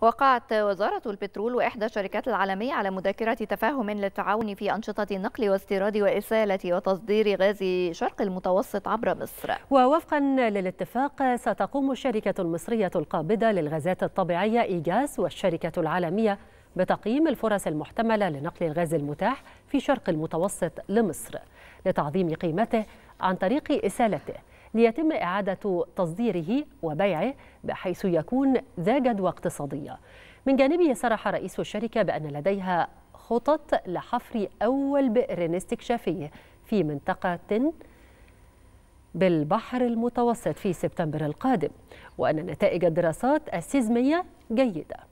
وقعت وزارة البترول وإحدى الشركات العالمية على مذاكرة تفاهم للتعاون في أنشطة النقل واستيراد وإسالة وتصدير غاز شرق المتوسط عبر مصر ووفقا للاتفاق ستقوم الشركة المصرية القابضة للغازات الطبيعية إيجاس والشركة العالمية بتقييم الفرص المحتملة لنقل الغاز المتاح في شرق المتوسط لمصر لتعظيم قيمته عن طريق إسالته ليتم إعادة تصديره وبيعه بحيث يكون ذا جدوى اقتصادية من جانبه صرح رئيس الشركة بأن لديها خطط لحفر أول بئر استكشافي في منطقة بالبحر المتوسط في سبتمبر القادم وأن نتائج الدراسات السيزمية جيدة